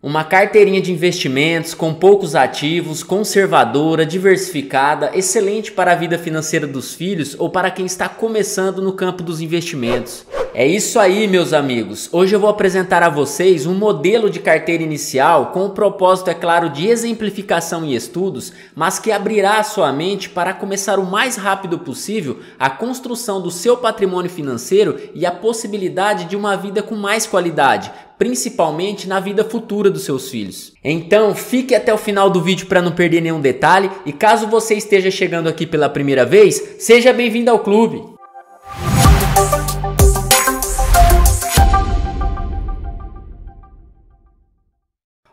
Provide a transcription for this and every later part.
Uma carteirinha de investimentos com poucos ativos, conservadora, diversificada, excelente para a vida financeira dos filhos ou para quem está começando no campo dos investimentos. É isso aí, meus amigos. Hoje eu vou apresentar a vocês um modelo de carteira inicial com o propósito, é claro, de exemplificação e estudos, mas que abrirá a sua mente para começar o mais rápido possível a construção do seu patrimônio financeiro e a possibilidade de uma vida com mais qualidade, principalmente na vida futura dos seus filhos. Então, fique até o final do vídeo para não perder nenhum detalhe e caso você esteja chegando aqui pela primeira vez, seja bem-vindo ao clube.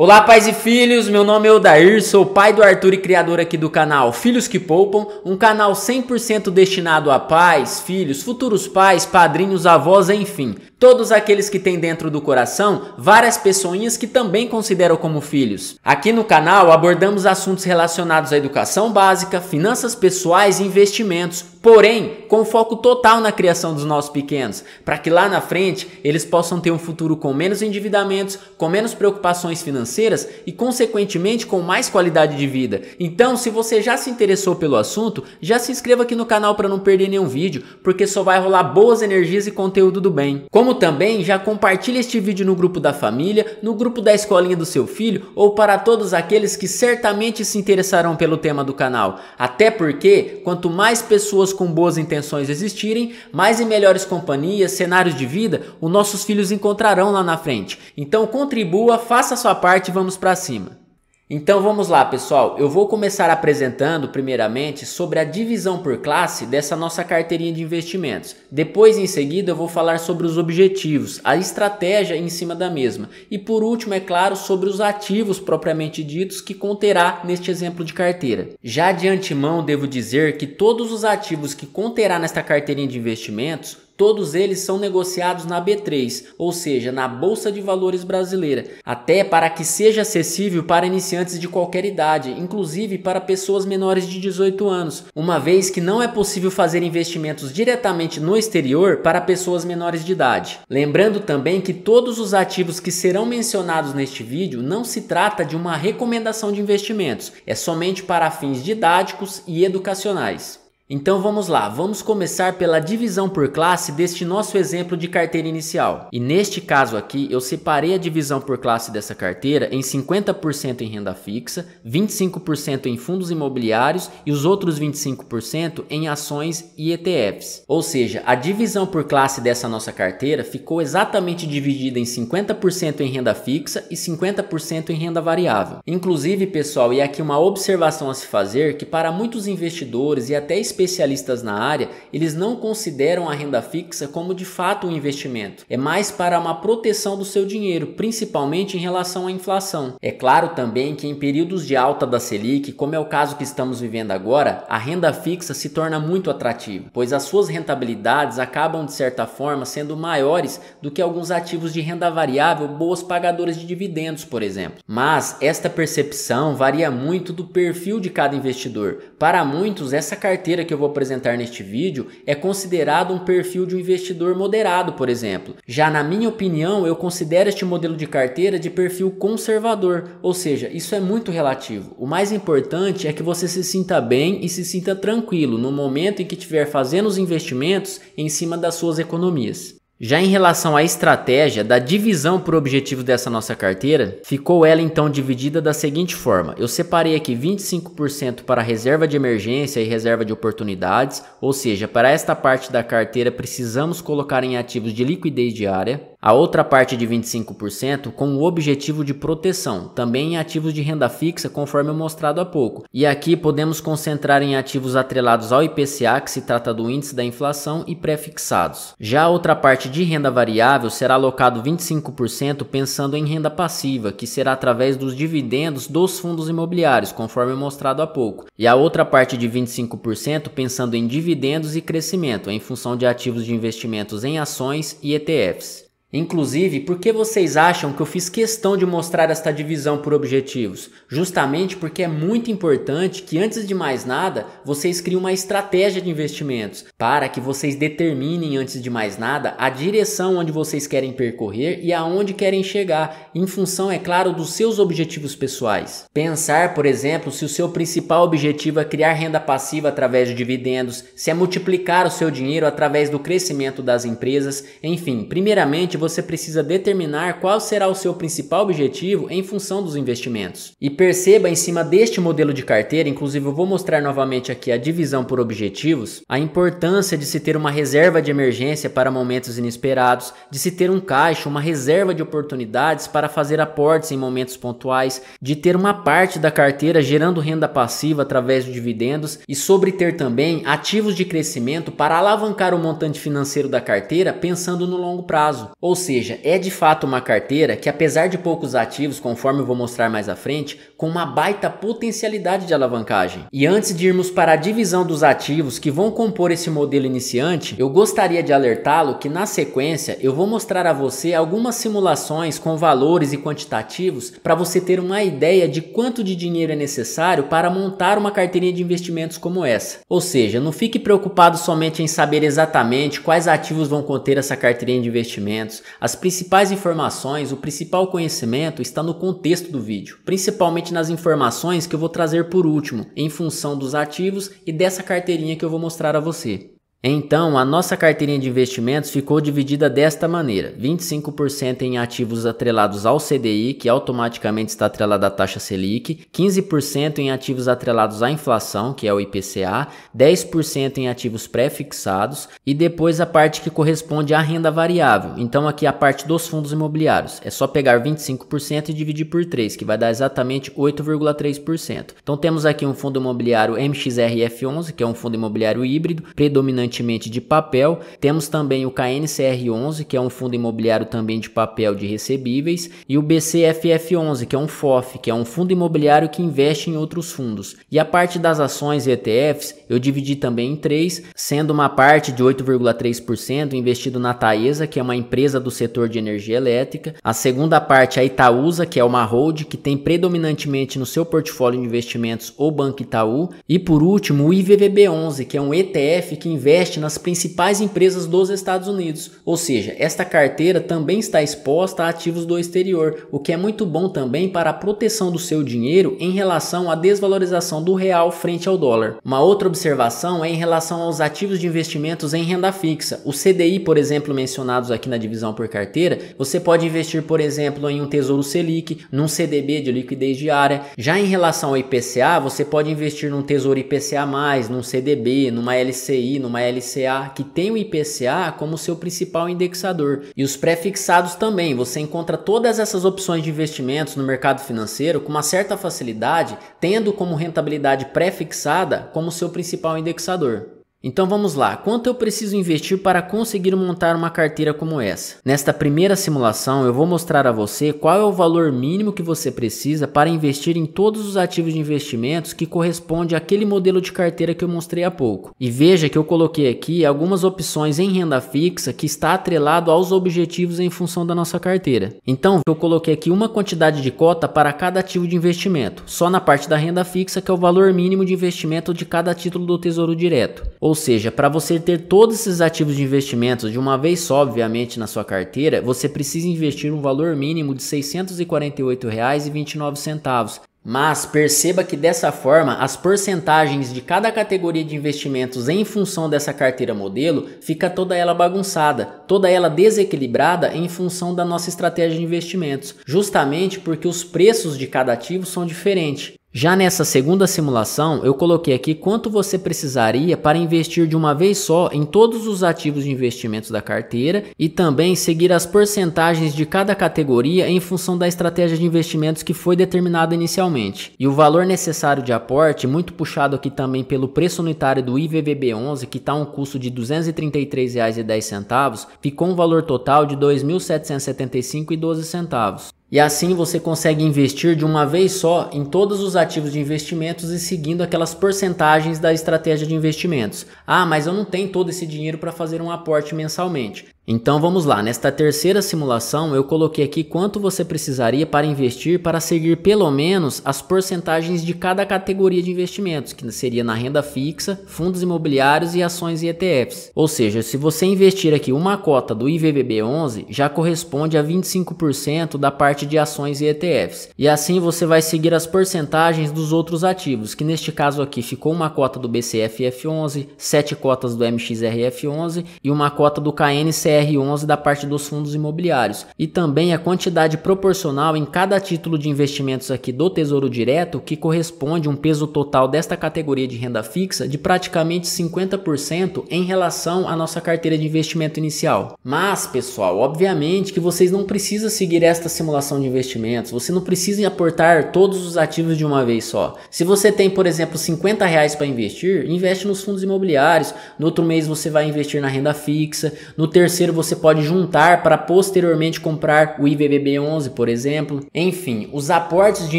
Olá, pais e filhos, meu nome é Odair, sou pai do Arthur e criador aqui do canal Filhos que Poupam, um canal 100% destinado a pais, filhos, futuros pais, padrinhos, avós, enfim todos aqueles que têm dentro do coração várias pessoinhas que também consideram como filhos. Aqui no canal abordamos assuntos relacionados à educação básica, finanças pessoais e investimentos, porém com foco total na criação dos nossos pequenos, para que lá na frente eles possam ter um futuro com menos endividamentos, com menos preocupações financeiras e consequentemente com mais qualidade de vida. Então, se você já se interessou pelo assunto, já se inscreva aqui no canal para não perder nenhum vídeo, porque só vai rolar boas energias e conteúdo do bem. Como como também já compartilha este vídeo no grupo da família, no grupo da escolinha do seu filho ou para todos aqueles que certamente se interessarão pelo tema do canal. Até porque, quanto mais pessoas com boas intenções existirem, mais e melhores companhias, cenários de vida, os nossos filhos encontrarão lá na frente. Então contribua, faça a sua parte e vamos para cima. Então vamos lá, pessoal. Eu vou começar apresentando primeiramente sobre a divisão por classe dessa nossa carteirinha de investimentos. Depois, em seguida, eu vou falar sobre os objetivos, a estratégia em cima da mesma. E por último, é claro, sobre os ativos propriamente ditos que conterá neste exemplo de carteira. Já de antemão, devo dizer que todos os ativos que conterá nesta carteirinha de investimentos Todos eles são negociados na B3, ou seja, na Bolsa de Valores brasileira, até para que seja acessível para iniciantes de qualquer idade, inclusive para pessoas menores de 18 anos, uma vez que não é possível fazer investimentos diretamente no exterior para pessoas menores de idade. Lembrando também que todos os ativos que serão mencionados neste vídeo não se trata de uma recomendação de investimentos, é somente para fins didáticos e educacionais. Então vamos lá, vamos começar pela divisão por classe deste nosso exemplo de carteira inicial. E neste caso aqui, eu separei a divisão por classe dessa carteira em 50% em renda fixa, 25% em fundos imobiliários e os outros 25% em ações e ETFs. Ou seja, a divisão por classe dessa nossa carteira ficou exatamente dividida em 50% em renda fixa e 50% em renda variável. Inclusive, pessoal, e aqui uma observação a se fazer que para muitos investidores e até especialistas na área, eles não consideram a renda fixa como de fato um investimento. É mais para uma proteção do seu dinheiro, principalmente em relação à inflação. É claro também que em períodos de alta da Selic, como é o caso que estamos vivendo agora, a renda fixa se torna muito atrativa, pois as suas rentabilidades acabam de certa forma sendo maiores do que alguns ativos de renda variável boas pagadoras de dividendos, por exemplo. Mas esta percepção varia muito do perfil de cada investidor. Para muitos, essa carteira que eu vou apresentar neste vídeo é considerado um perfil de um investidor moderado, por exemplo. Já na minha opinião, eu considero este modelo de carteira de perfil conservador, ou seja, isso é muito relativo. O mais importante é que você se sinta bem e se sinta tranquilo no momento em que estiver fazendo os investimentos em cima das suas economias. Já em relação à estratégia da divisão por objetivos dessa nossa carteira, ficou ela então dividida da seguinte forma: eu separei aqui 25% para reserva de emergência e reserva de oportunidades, ou seja, para esta parte da carteira precisamos colocar em ativos de liquidez diária. A outra parte de 25% com o objetivo de proteção, também em ativos de renda fixa, conforme mostrado há pouco. E aqui podemos concentrar em ativos atrelados ao IPCA, que se trata do índice da inflação, e prefixados. Já a outra parte de renda variável será alocado 25% pensando em renda passiva, que será através dos dividendos dos fundos imobiliários, conforme mostrado há pouco. E a outra parte de 25% pensando em dividendos e crescimento, em função de ativos de investimentos em ações e ETFs. Inclusive, por que vocês acham que eu fiz questão de mostrar esta divisão por objetivos? Justamente porque é muito importante que, antes de mais nada, vocês criem uma estratégia de investimentos para que vocês determinem, antes de mais nada, a direção onde vocês querem percorrer e aonde querem chegar, em função, é claro, dos seus objetivos pessoais. Pensar, por exemplo, se o seu principal objetivo é criar renda passiva através de dividendos, se é multiplicar o seu dinheiro através do crescimento das empresas, enfim, primeiramente você precisa determinar qual será o seu principal objetivo em função dos investimentos. E perceba em cima deste modelo de carteira, inclusive eu vou mostrar novamente aqui a divisão por objetivos, a importância de se ter uma reserva de emergência para momentos inesperados, de se ter um caixa, uma reserva de oportunidades para fazer aportes em momentos pontuais, de ter uma parte da carteira gerando renda passiva através de dividendos e sobre ter também ativos de crescimento para alavancar o montante financeiro da carteira pensando no longo prazo. Ou seja, é de fato uma carteira que, apesar de poucos ativos, conforme eu vou mostrar mais à frente, com uma baita potencialidade de alavancagem. E antes de irmos para a divisão dos ativos que vão compor esse modelo iniciante, eu gostaria de alertá-lo que na sequência eu vou mostrar a você algumas simulações com valores e quantitativos para você ter uma ideia de quanto de dinheiro é necessário para montar uma carteirinha de investimentos como essa. Ou seja, não fique preocupado somente em saber exatamente quais ativos vão conter essa carteirinha de investimentos as principais informações, o principal conhecimento está no contexto do vídeo, principalmente nas informações que eu vou trazer por último, em função dos ativos e dessa carteirinha que eu vou mostrar a você. Então, a nossa carteirinha de investimentos ficou dividida desta maneira: 25% em ativos atrelados ao CDI, que automaticamente está atrelado à taxa Selic, 15% em ativos atrelados à inflação, que é o IPCA, 10% em ativos pré-fixados e depois a parte que corresponde à renda variável. Então, aqui é a parte dos fundos imobiliários. É só pegar 25% e dividir por 3, que vai dar exatamente 8,3%. Então, temos aqui um fundo imobiliário MXRF11, que é um fundo imobiliário híbrido, predominante predominantemente de papel. Temos também o KNCR11, que é um fundo imobiliário também de papel de recebíveis, e o BCFF11, que é um FOF, que é um fundo imobiliário que investe em outros fundos. E a parte das ações e ETFs, eu dividi também em três, sendo uma parte de 8,3% investido na Taesa, que é uma empresa do setor de energia elétrica, a segunda parte é a Itaúsa, que é uma hold que tem predominantemente no seu portfólio de investimentos o Banco Itaú, e por último o IVVB11, que é um ETF que investe investe nas principais empresas dos Estados Unidos, ou seja, esta carteira também está exposta a ativos do exterior, o que é muito bom também para a proteção do seu dinheiro em relação à desvalorização do real frente ao dólar. Uma outra observação é em relação aos ativos de investimentos em renda fixa. O CDI, por exemplo, mencionados aqui na divisão por carteira, você pode investir, por exemplo, em um Tesouro Selic, num CDB de liquidez diária. Já em relação ao IPCA, você pode investir num Tesouro IPCA+, num CDB, numa LCI, numa LCA, que tem o IPCA como seu principal indexador. E os pré-fixados também. Você encontra todas essas opções de investimentos no mercado financeiro com uma certa facilidade, tendo como rentabilidade pré-fixada como seu principal indexador. Então vamos lá, quanto eu preciso investir para conseguir montar uma carteira como essa? Nesta primeira simulação eu vou mostrar a você qual é o valor mínimo que você precisa para investir em todos os ativos de investimentos que corresponde àquele modelo de carteira que eu mostrei há pouco. E veja que eu coloquei aqui algumas opções em renda fixa que está atrelado aos objetivos em função da nossa carteira. Então eu coloquei aqui uma quantidade de cota para cada ativo de investimento, só na parte da renda fixa que é o valor mínimo de investimento de cada título do Tesouro Direto. Ou seja, para você ter todos esses ativos de investimentos de uma vez só, obviamente, na sua carteira, você precisa investir um valor mínimo de R$ 648,29. Mas perceba que dessa forma, as porcentagens de cada categoria de investimentos em função dessa carteira modelo fica toda ela bagunçada, toda ela desequilibrada em função da nossa estratégia de investimentos, justamente porque os preços de cada ativo são diferentes. Já nessa segunda simulação, eu coloquei aqui quanto você precisaria para investir de uma vez só em todos os ativos de investimentos da carteira e também seguir as porcentagens de cada categoria em função da estratégia de investimentos que foi determinada inicialmente. E o valor necessário de aporte, muito puxado aqui também pelo preço unitário do IVVB11, que está a um custo de R$ 233,10, ficou um valor total de R$ 2.775,12. E assim você consegue investir de uma vez só em todos os ativos de investimentos e seguindo aquelas porcentagens da estratégia de investimentos. Ah, mas eu não tenho todo esse dinheiro para fazer um aporte mensalmente. Então vamos lá, nesta terceira simulação eu coloquei aqui quanto você precisaria para investir para seguir pelo menos as porcentagens de cada categoria de investimentos, que seria na renda fixa, fundos imobiliários e ações e ETFs. Ou seja, se você investir aqui uma cota do IVBB11, já corresponde a 25% da parte de ações e ETFs. E assim você vai seguir as porcentagens dos outros ativos, que neste caso aqui ficou uma cota do BCFF11, sete cotas do MXRF11 e uma cota do KNCF CR11 da parte dos fundos imobiliários e também a quantidade proporcional em cada título de investimentos aqui do Tesouro Direto, que corresponde um peso total desta categoria de renda fixa de praticamente 50% em relação à nossa carteira de investimento inicial. Mas, pessoal, obviamente que vocês não precisam seguir esta simulação de investimentos, você não precisa aportar todos os ativos de uma vez só. Se você tem, por exemplo, 50 reais para investir, investe nos fundos imobiliários, no outro mês você vai investir na renda fixa, no terceiro você pode juntar para posteriormente comprar o IVBB11, por exemplo. Enfim, os aportes de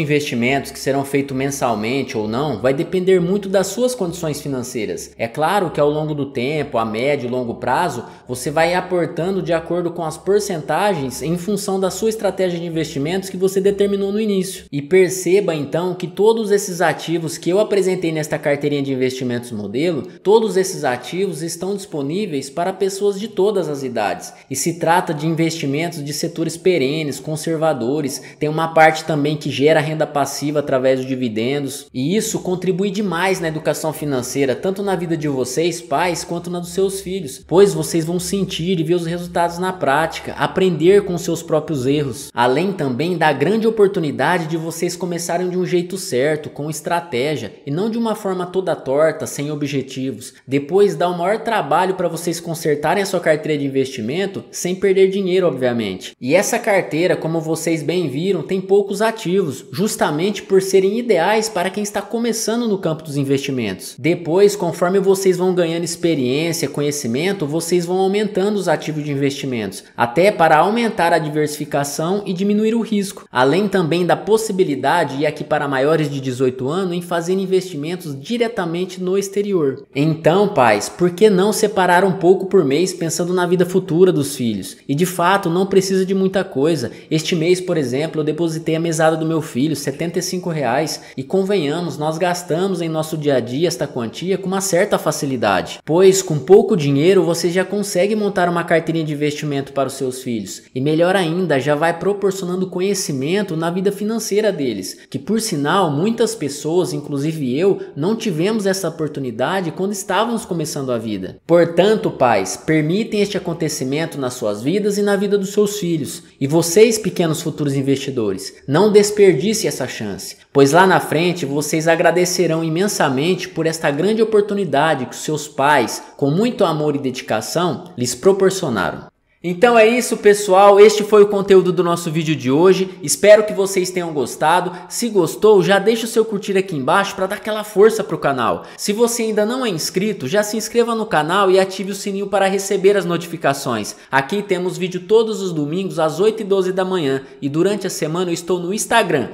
investimentos que serão feitos mensalmente ou não vai depender muito das suas condições financeiras. É claro que ao longo do tempo, a médio e longo prazo, você vai aportando de acordo com as porcentagens em função da sua estratégia de investimentos que você determinou no início. E perceba então que todos esses ativos que eu apresentei nesta carteirinha de investimentos modelo, todos esses ativos estão disponíveis para pessoas de todas as idades oportunidades. E se trata de investimentos de setores perenes, conservadores, tem uma parte também que gera renda passiva através dos dividendos, e isso contribui demais na educação financeira, tanto na vida de vocês, pais, quanto na dos seus filhos, pois vocês vão sentir e ver os resultados na prática, aprender com seus próprios erros, além também da grande oportunidade de vocês começarem de um jeito certo, com estratégia e não de uma forma toda torta, sem objetivos. Depois dá o maior trabalho para vocês consertarem a sua carteira de investimento investimento sem perder dinheiro, obviamente. E essa carteira, como vocês bem viram, tem poucos ativos, justamente por serem ideais para quem está começando no campo dos investimentos. Depois, conforme vocês vão ganhando experiência, conhecimento, vocês vão aumentando os ativos de investimentos, até para aumentar a diversificação e diminuir o risco. Além também da possibilidade, e aqui para maiores de 18 anos, em fazer investimentos diretamente no exterior. Então, pais, por que não separar um pouco por mês pensando na vida futura dos filhos. E de fato, não precisa de muita coisa. Este mês, por exemplo, eu depositei a mesada do meu filho, R$ reais, e convenhamos, nós gastamos em nosso dia a dia esta quantia com uma certa facilidade, pois com pouco dinheiro você já consegue montar uma carteirinha de investimento para os seus filhos. E melhor ainda, já vai proporcionando conhecimento na vida financeira deles, que por sinal, muitas pessoas, inclusive eu, não tivemos essa oportunidade quando estávamos começando a vida. Portanto, pais, permitem este acontecimento acontecimento nas suas vidas e na vida dos seus filhos. E vocês, pequenos futuros investidores, não desperdice essa chance, pois lá na frente vocês agradecerão imensamente por esta grande oportunidade que seus pais, com muito amor e dedicação, lhes proporcionaram. Então é isso, pessoal. Este foi o conteúdo do nosso vídeo de hoje. Espero que vocês tenham gostado. Se gostou, já deixa o seu curtir aqui embaixo para dar aquela força pro canal. Se você ainda não é inscrito, já se inscreva no canal e ative o sininho para receber as notificações. Aqui temos vídeo todos os domingos às 8 e 12 da manhã e durante a semana eu estou no Instagram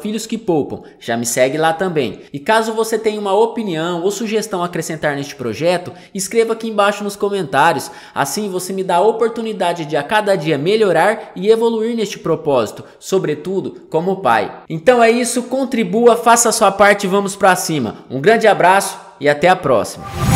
@filhosquepoupam. Já me segue lá também. E caso você tenha uma opinião ou sugestão a acrescentar neste projeto, escreva aqui embaixo nos comentários. Assim você me dá a oportunidade oportunidade de a cada dia melhorar e evoluir neste propósito, sobretudo como pai. Então é isso, contribua, faça a sua parte e vamos para cima. Um grande abraço e até a próxima.